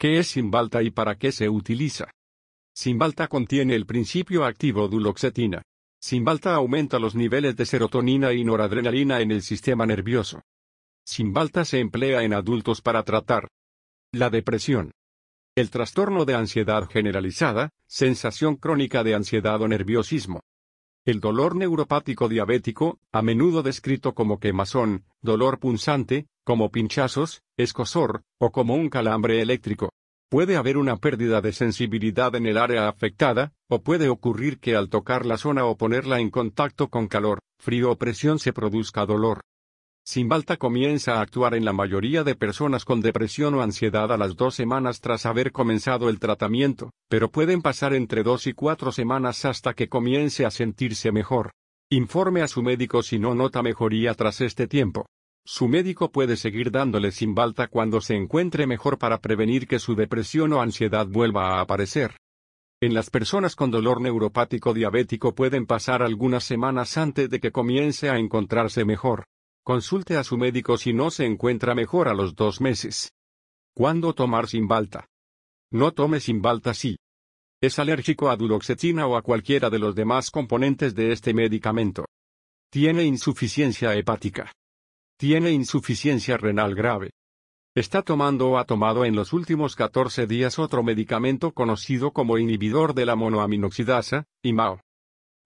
¿Qué es Simbalta y para qué se utiliza? Simbalta contiene el principio activo duloxetina. Simbalta aumenta los niveles de serotonina y noradrenalina en el sistema nervioso. Simbalta se emplea en adultos para tratar la depresión. El trastorno de ansiedad generalizada, sensación crónica de ansiedad o nerviosismo. El dolor neuropático diabético, a menudo descrito como quemazón, dolor punzante, como pinchazos, escosor, o como un calambre eléctrico. Puede haber una pérdida de sensibilidad en el área afectada, o puede ocurrir que al tocar la zona o ponerla en contacto con calor, frío o presión se produzca dolor. Simbalta comienza a actuar en la mayoría de personas con depresión o ansiedad a las dos semanas tras haber comenzado el tratamiento, pero pueden pasar entre dos y cuatro semanas hasta que comience a sentirse mejor. Informe a su médico si no nota mejoría tras este tiempo. Su médico puede seguir dándole Simbalta cuando se encuentre mejor para prevenir que su depresión o ansiedad vuelva a aparecer. En las personas con dolor neuropático diabético pueden pasar algunas semanas antes de que comience a encontrarse mejor. Consulte a su médico si no se encuentra mejor a los dos meses. ¿Cuándo tomar Simbalta? No tome Simbalta si es alérgico a duloxetina o a cualquiera de los demás componentes de este medicamento. Tiene insuficiencia hepática. Tiene insuficiencia renal grave. Está tomando o ha tomado en los últimos 14 días otro medicamento conocido como inhibidor de la monoaminoxidasa, IMAO.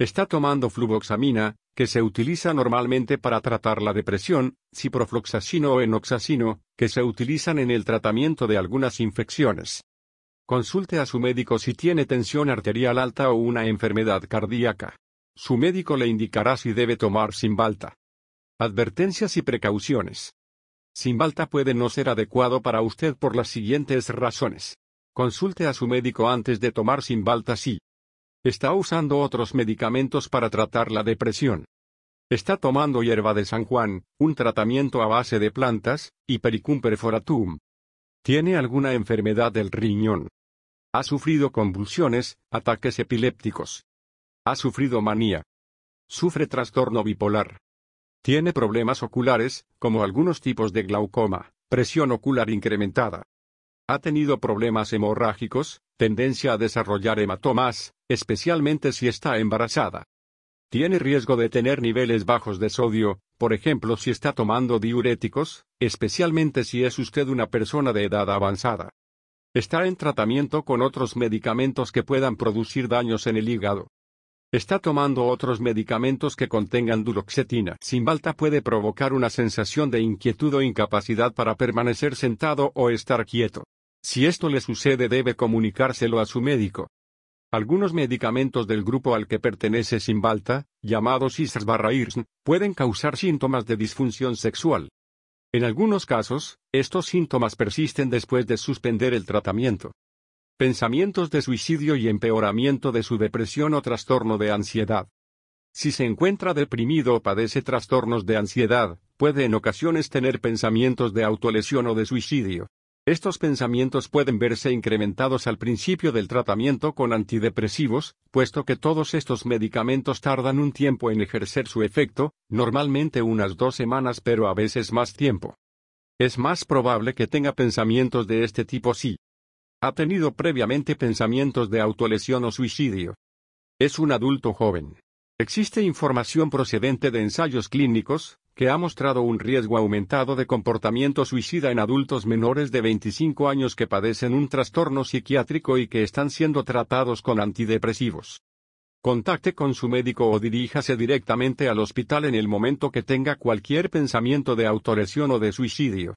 Está tomando fluvoxamina, que se utiliza normalmente para tratar la depresión, ciprofloxacino o enoxacino, que se utilizan en el tratamiento de algunas infecciones. Consulte a su médico si tiene tensión arterial alta o una enfermedad cardíaca. Su médico le indicará si debe tomar Simbalta. Advertencias y precauciones. Simbalta puede no ser adecuado para usted por las siguientes razones. Consulte a su médico antes de tomar Simbalta si Está usando otros medicamentos para tratar la depresión. Está tomando hierba de San Juan, un tratamiento a base de plantas, y pericum perforatum. Tiene alguna enfermedad del riñón. Ha sufrido convulsiones, ataques epilépticos. Ha sufrido manía. Sufre trastorno bipolar. Tiene problemas oculares, como algunos tipos de glaucoma, presión ocular incrementada. Ha tenido problemas hemorrágicos, tendencia a desarrollar hematomas, especialmente si está embarazada. Tiene riesgo de tener niveles bajos de sodio, por ejemplo si está tomando diuréticos, especialmente si es usted una persona de edad avanzada. Está en tratamiento con otros medicamentos que puedan producir daños en el hígado. Está tomando otros medicamentos que contengan duloxetina. Simbalta puede provocar una sensación de inquietud o incapacidad para permanecer sentado o estar quieto. Si esto le sucede debe comunicárselo a su médico. Algunos medicamentos del grupo al que pertenece Simbalta, llamados isrs irsn pueden causar síntomas de disfunción sexual. En algunos casos, estos síntomas persisten después de suspender el tratamiento. Pensamientos de suicidio y empeoramiento de su depresión o trastorno de ansiedad. Si se encuentra deprimido o padece trastornos de ansiedad, puede en ocasiones tener pensamientos de autolesión o de suicidio. Estos pensamientos pueden verse incrementados al principio del tratamiento con antidepresivos, puesto que todos estos medicamentos tardan un tiempo en ejercer su efecto, normalmente unas dos semanas pero a veces más tiempo. Es más probable que tenga pensamientos de este tipo si ha tenido previamente pensamientos de autolesión o suicidio. Es un adulto joven. Existe información procedente de ensayos clínicos, que ha mostrado un riesgo aumentado de comportamiento suicida en adultos menores de 25 años que padecen un trastorno psiquiátrico y que están siendo tratados con antidepresivos. Contacte con su médico o diríjase directamente al hospital en el momento que tenga cualquier pensamiento de autoresión o de suicidio.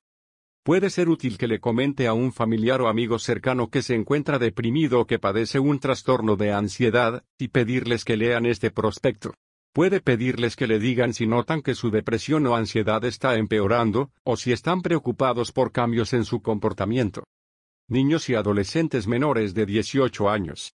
Puede ser útil que le comente a un familiar o amigo cercano que se encuentra deprimido o que padece un trastorno de ansiedad, y pedirles que lean este prospecto. Puede pedirles que le digan si notan que su depresión o ansiedad está empeorando, o si están preocupados por cambios en su comportamiento. Niños y adolescentes menores de 18 años.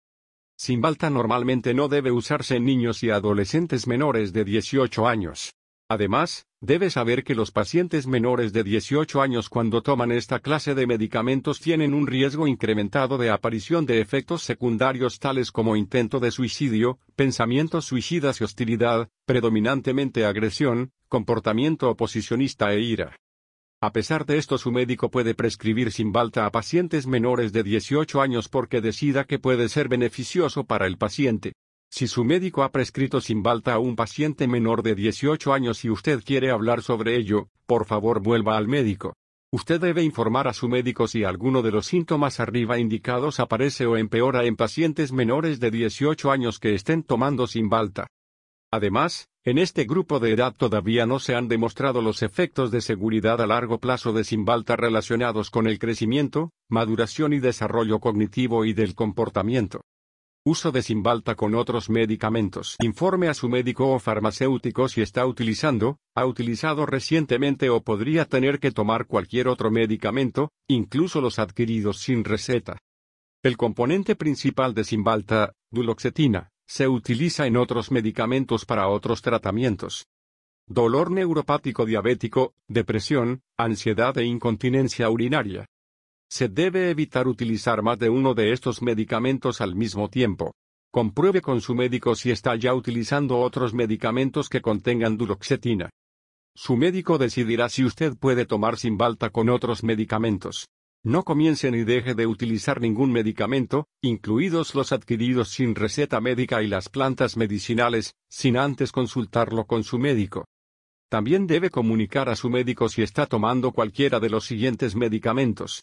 Simbalta normalmente no debe usarse en niños y adolescentes menores de 18 años. Además, debe saber que los pacientes menores de 18 años cuando toman esta clase de medicamentos tienen un riesgo incrementado de aparición de efectos secundarios tales como intento de suicidio, pensamientos suicidas y hostilidad, predominantemente agresión, comportamiento oposicionista e ira. A pesar de esto su médico puede prescribir sin Simbalta a pacientes menores de 18 años porque decida que puede ser beneficioso para el paciente. Si su médico ha prescrito Simbalta a un paciente menor de 18 años y usted quiere hablar sobre ello, por favor vuelva al médico. Usted debe informar a su médico si alguno de los síntomas arriba indicados aparece o empeora en pacientes menores de 18 años que estén tomando Simbalta. Además, en este grupo de edad todavía no se han demostrado los efectos de seguridad a largo plazo de Simbalta relacionados con el crecimiento, maduración y desarrollo cognitivo y del comportamiento. Uso de Simbalta con otros medicamentos. Informe a su médico o farmacéutico si está utilizando, ha utilizado recientemente o podría tener que tomar cualquier otro medicamento, incluso los adquiridos sin receta. El componente principal de Simbalta, duloxetina, se utiliza en otros medicamentos para otros tratamientos. Dolor neuropático diabético, depresión, ansiedad e incontinencia urinaria. Se debe evitar utilizar más de uno de estos medicamentos al mismo tiempo. Compruebe con su médico si está ya utilizando otros medicamentos que contengan duloxetina. Su médico decidirá si usted puede tomar Simbalta con otros medicamentos. No comience ni deje de utilizar ningún medicamento, incluidos los adquiridos sin receta médica y las plantas medicinales, sin antes consultarlo con su médico. También debe comunicar a su médico si está tomando cualquiera de los siguientes medicamentos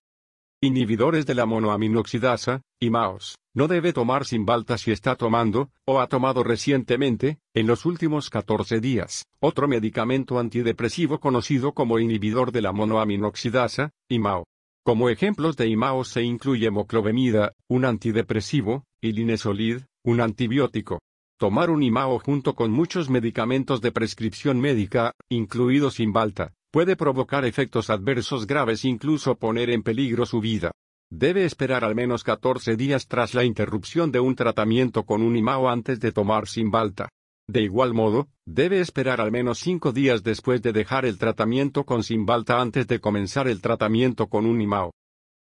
inhibidores de la monoaminoxidasa, IMAOs, no debe tomar Simbalta si está tomando, o ha tomado recientemente, en los últimos 14 días, otro medicamento antidepresivo conocido como inhibidor de la monoaminoxidasa, IMAO. Como ejemplos de IMAO se incluye moclobemida, un antidepresivo, y linesolid, un antibiótico. Tomar un IMAO junto con muchos medicamentos de prescripción médica, incluido Simbalta, Puede provocar efectos adversos graves incluso poner en peligro su vida. Debe esperar al menos 14 días tras la interrupción de un tratamiento con un imao antes de tomar Simbalta. De igual modo, debe esperar al menos 5 días después de dejar el tratamiento con Simbalta antes de comenzar el tratamiento con un imao.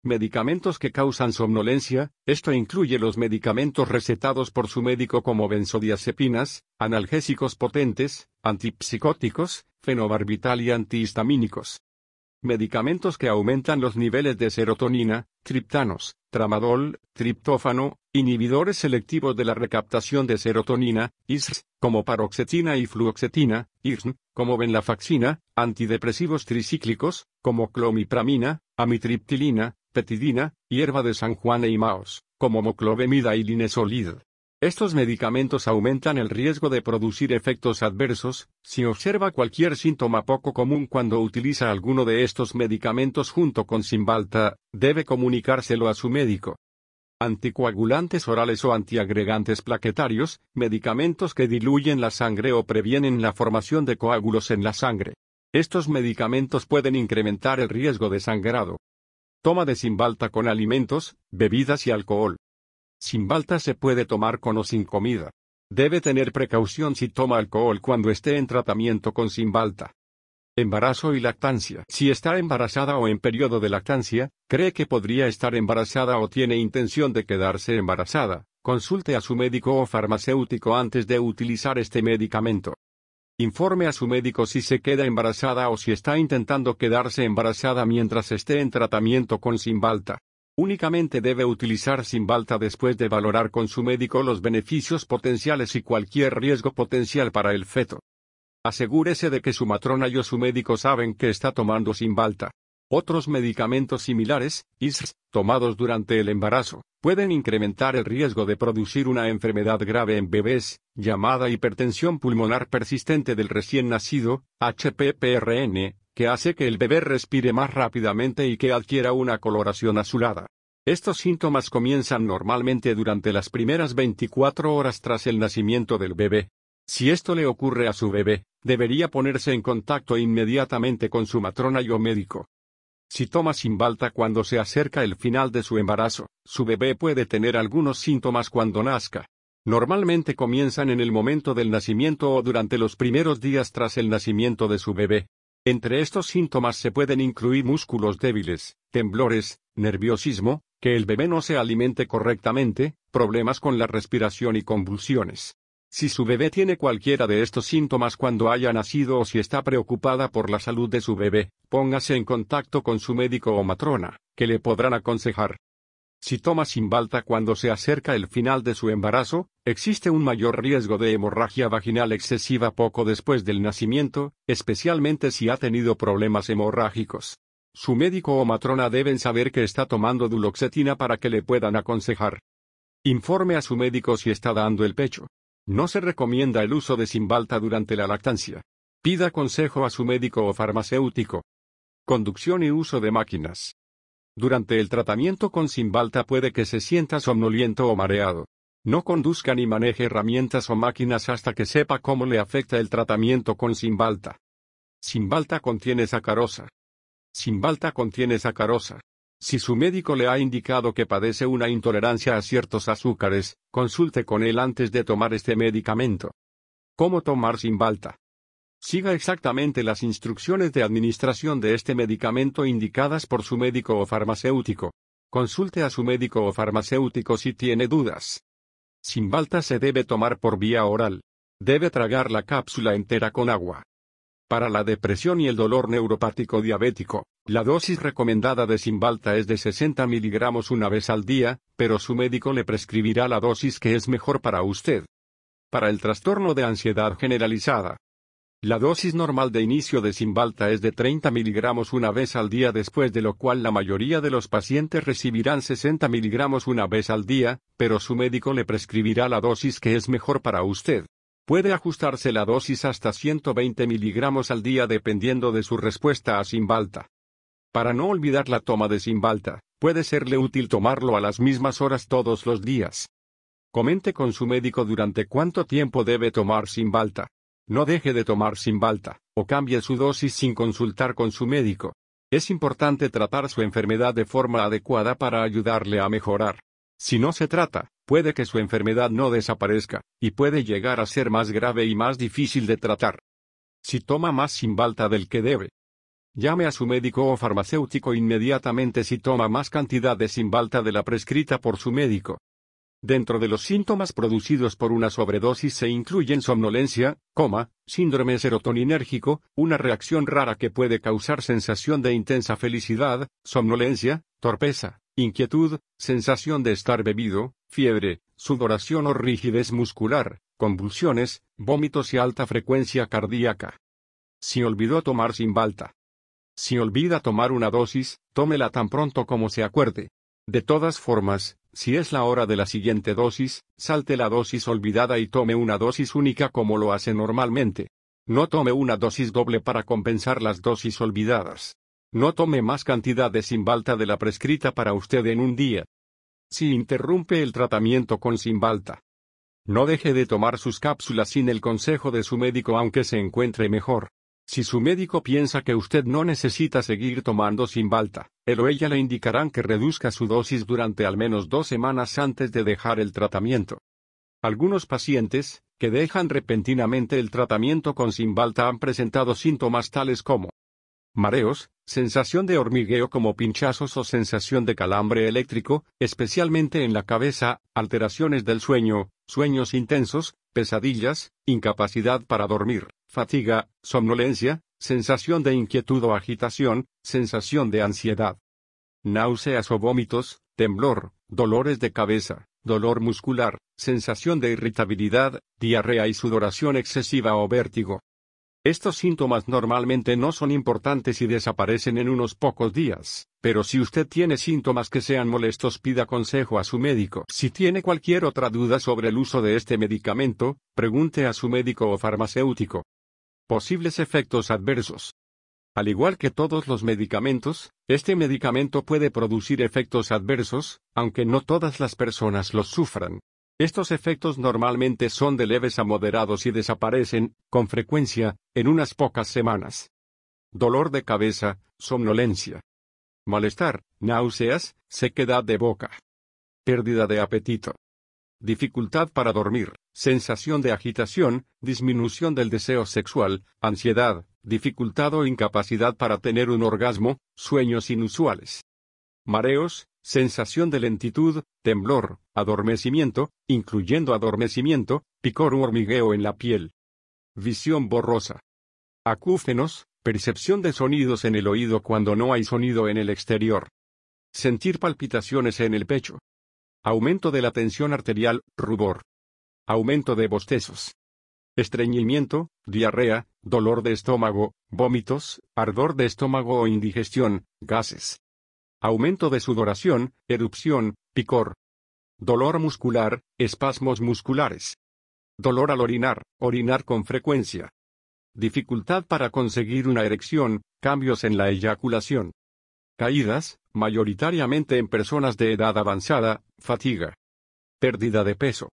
Medicamentos que causan somnolencia, esto incluye los medicamentos recetados por su médico como benzodiazepinas, analgésicos potentes, antipsicóticos, fenobarbital y antihistamínicos. Medicamentos que aumentan los niveles de serotonina, triptanos, tramadol, triptófano, inhibidores selectivos de la recaptación de serotonina, ISRS, como paroxetina y fluoxetina, ISN, como venlafaxina, antidepresivos tricíclicos, como clomipramina, amitriptilina, petidina, hierba de San Juan e imaos, como moclobemida y linesolid, estos medicamentos aumentan el riesgo de producir efectos adversos, si observa cualquier síntoma poco común cuando utiliza alguno de estos medicamentos junto con Simbalta, debe comunicárselo a su médico. Anticoagulantes orales o antiagregantes plaquetarios, medicamentos que diluyen la sangre o previenen la formación de coágulos en la sangre. Estos medicamentos pueden incrementar el riesgo de sangrado. Toma de Simbalta con alimentos, bebidas y alcohol. Sin se puede tomar con o sin comida. Debe tener precaución si toma alcohol cuando esté en tratamiento con Simbalta. Embarazo y lactancia. Si está embarazada o en periodo de lactancia, cree que podría estar embarazada o tiene intención de quedarse embarazada, consulte a su médico o farmacéutico antes de utilizar este medicamento. Informe a su médico si se queda embarazada o si está intentando quedarse embarazada mientras esté en tratamiento con Simbalta. Únicamente debe utilizar Simbalta después de valorar con su médico los beneficios potenciales y cualquier riesgo potencial para el feto. Asegúrese de que su matrona y o su médico saben que está tomando Simbalta. Otros medicamentos similares, ISRS, tomados durante el embarazo, pueden incrementar el riesgo de producir una enfermedad grave en bebés, llamada hipertensión pulmonar persistente del recién nacido, HPPRN, que hace que el bebé respire más rápidamente y que adquiera una coloración azulada. Estos síntomas comienzan normalmente durante las primeras 24 horas tras el nacimiento del bebé. Si esto le ocurre a su bebé, debería ponerse en contacto inmediatamente con su matrona y o médico. Si toma Simbalta cuando se acerca el final de su embarazo, su bebé puede tener algunos síntomas cuando nazca. Normalmente comienzan en el momento del nacimiento o durante los primeros días tras el nacimiento de su bebé. Entre estos síntomas se pueden incluir músculos débiles, temblores, nerviosismo, que el bebé no se alimente correctamente, problemas con la respiración y convulsiones. Si su bebé tiene cualquiera de estos síntomas cuando haya nacido o si está preocupada por la salud de su bebé, póngase en contacto con su médico o matrona, que le podrán aconsejar. Si toma simbalta cuando se acerca el final de su embarazo, existe un mayor riesgo de hemorragia vaginal excesiva poco después del nacimiento, especialmente si ha tenido problemas hemorrágicos. Su médico o matrona deben saber que está tomando duloxetina para que le puedan aconsejar. Informe a su médico si está dando el pecho. No se recomienda el uso de simbalta durante la lactancia. Pida consejo a su médico o farmacéutico. Conducción y uso de máquinas. Durante el tratamiento con Simbalta puede que se sienta somnoliento o mareado. No conduzca ni maneje herramientas o máquinas hasta que sepa cómo le afecta el tratamiento con Simbalta. Simbalta contiene sacarosa. Simbalta contiene sacarosa. Si su médico le ha indicado que padece una intolerancia a ciertos azúcares, consulte con él antes de tomar este medicamento. ¿Cómo tomar Simbalta? Siga exactamente las instrucciones de administración de este medicamento indicadas por su médico o farmacéutico. Consulte a su médico o farmacéutico si tiene dudas. Simbalta se debe tomar por vía oral. Debe tragar la cápsula entera con agua. Para la depresión y el dolor neuropático diabético, la dosis recomendada de Simbalta es de 60 miligramos una vez al día, pero su médico le prescribirá la dosis que es mejor para usted. Para el trastorno de ansiedad generalizada, la dosis normal de inicio de Simbalta es de 30 miligramos una vez al día después de lo cual la mayoría de los pacientes recibirán 60 miligramos una vez al día, pero su médico le prescribirá la dosis que es mejor para usted. Puede ajustarse la dosis hasta 120 miligramos al día dependiendo de su respuesta a Simbalta. Para no olvidar la toma de Simbalta, puede serle útil tomarlo a las mismas horas todos los días. Comente con su médico durante cuánto tiempo debe tomar Simbalta. No deje de tomar Simbalta, o cambie su dosis sin consultar con su médico. Es importante tratar su enfermedad de forma adecuada para ayudarle a mejorar. Si no se trata, puede que su enfermedad no desaparezca, y puede llegar a ser más grave y más difícil de tratar. Si toma más Simbalta del que debe. Llame a su médico o farmacéutico inmediatamente si toma más cantidad de Simbalta de la prescrita por su médico. Dentro de los síntomas producidos por una sobredosis se incluyen somnolencia, coma, síndrome serotoninérgico, una reacción rara que puede causar sensación de intensa felicidad, somnolencia, torpeza, inquietud, sensación de estar bebido, fiebre, sudoración o rigidez muscular, convulsiones, vómitos y alta frecuencia cardíaca. Si olvidó tomar Simbalta. Si olvida tomar una dosis, tómela tan pronto como se acuerde. De todas formas, si es la hora de la siguiente dosis, salte la dosis olvidada y tome una dosis única como lo hace normalmente. No tome una dosis doble para compensar las dosis olvidadas. No tome más cantidad de Simbalta de la prescrita para usted en un día. Si interrumpe el tratamiento con Simbalta. No deje de tomar sus cápsulas sin el consejo de su médico aunque se encuentre mejor. Si su médico piensa que usted no necesita seguir tomando Simbalta, él o ella le indicarán que reduzca su dosis durante al menos dos semanas antes de dejar el tratamiento. Algunos pacientes, que dejan repentinamente el tratamiento con Simbalta han presentado síntomas tales como mareos, sensación de hormigueo como pinchazos o sensación de calambre eléctrico, especialmente en la cabeza, alteraciones del sueño, sueños intensos, pesadillas, incapacidad para dormir, fatiga, somnolencia, sensación de inquietud o agitación, sensación de ansiedad, náuseas o vómitos, temblor, dolores de cabeza, dolor muscular, sensación de irritabilidad, diarrea y sudoración excesiva o vértigo. Estos síntomas normalmente no son importantes y desaparecen en unos pocos días, pero si usted tiene síntomas que sean molestos pida consejo a su médico. Si tiene cualquier otra duda sobre el uso de este medicamento, pregunte a su médico o farmacéutico. Posibles efectos adversos. Al igual que todos los medicamentos, este medicamento puede producir efectos adversos, aunque no todas las personas los sufran. Estos efectos normalmente son de leves a moderados y desaparecen, con frecuencia, en unas pocas semanas. Dolor de cabeza, somnolencia. Malestar, náuseas, sequedad de boca. Pérdida de apetito. Dificultad para dormir, sensación de agitación, disminución del deseo sexual, ansiedad, dificultad o incapacidad para tener un orgasmo, sueños inusuales. Mareos, sensación de lentitud, temblor, adormecimiento, incluyendo adormecimiento, picor u hormigueo en la piel. Visión borrosa. Acúfenos, percepción de sonidos en el oído cuando no hay sonido en el exterior. Sentir palpitaciones en el pecho. Aumento de la tensión arterial, rubor. Aumento de bostezos. Estreñimiento, diarrea, dolor de estómago, vómitos, ardor de estómago o indigestión, gases aumento de sudoración, erupción, picor, dolor muscular, espasmos musculares, dolor al orinar, orinar con frecuencia, dificultad para conseguir una erección, cambios en la eyaculación, caídas, mayoritariamente en personas de edad avanzada, fatiga, pérdida de peso,